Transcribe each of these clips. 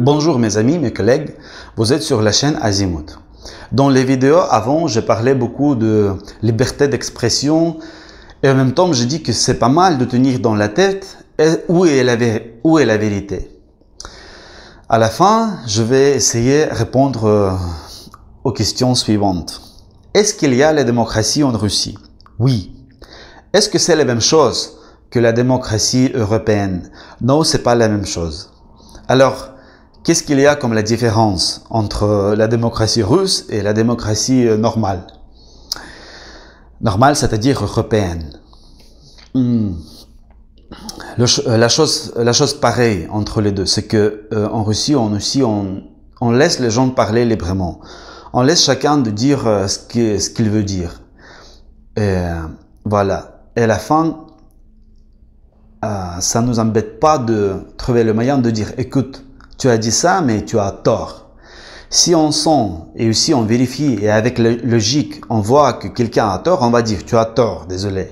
Bonjour mes amis, mes collègues, vous êtes sur la chaîne Azimut. Dans les vidéos avant, je parlais beaucoup de liberté d'expression et en même temps, je dis que c'est pas mal de tenir dans la tête où est la, vérité. À la fin, je vais essayer de répondre euh, aux questions suivantes. Est-ce qu'il y a la démocratie en Russie Oui. Est-ce que c'est la même chose que la démocratie européenne. Non, c'est pas la même chose. Alors, qu'est-ce qu'il y a comme la différence entre la démocratie russe et la démocratie euh, normale Normale, c'est-à-dire européenne. Hmm. Euh, la, chose, la chose pareille entre les deux, c'est que euh, en Russie, on aussi, on, on, laisse les gens parler librement. On laisse chacun de dire ce qu'il veut dire. voilà. Et la fin, euh, ça nous embête pas de trouver le moyen de dire écoute, tu as dit ça, mais tu as tort. Si on sent et aussi on vérifie et avec logique on voit que quelqu'un a tort, on va dire tu as tort, désolé.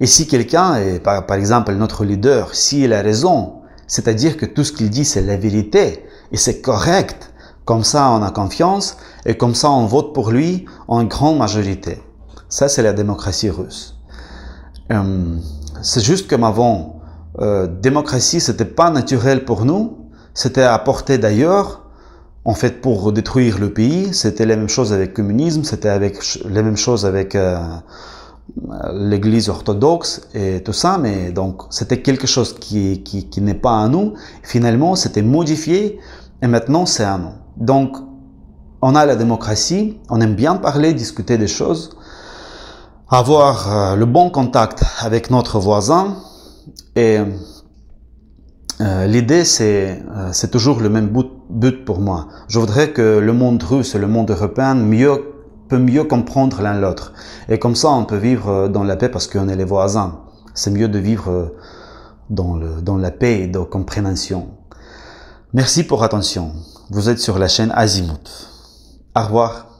Et si quelqu'un, est par, exemple notre leader, s'il a raison, c'est-à-dire que tout ce qu'il dit c'est la vérité et c'est correct, comme ça on a confiance et comme ça on vote pour lui en grande majorité. Ça c'est la démocratie russe. Euh, c'est juste comme avant, euh, démocratie, c'était pas naturel pour nous, c'était apporté d'ailleurs, en fait, pour détruire le pays. C'était la même chose avec communisme, c'était avec la même chose avec euh, euh, l'Église orthodoxe et tout ça. Mais donc, c'était quelque chose qui, qui, qui n'est pas à nous. Finalement, c'était modifié et maintenant c'est à nous. Donc, on a la démocratie, on aime bien parler, discuter des choses, avoir euh, le bon contact avec notre voisin et euh, l'idée, c'est euh, c'est toujours le même but, but, pour moi. Je voudrais que le monde russe et le monde européen mieux, peut mieux comprendre l'un l'autre. Et comme ça, on peut vivre dans la paix parce qu'on est les voisins. C'est mieux de vivre dans, le, dans la paix et de compréhension. Merci pour attention. Vous êtes sur la chaîne Azimut. Au revoir.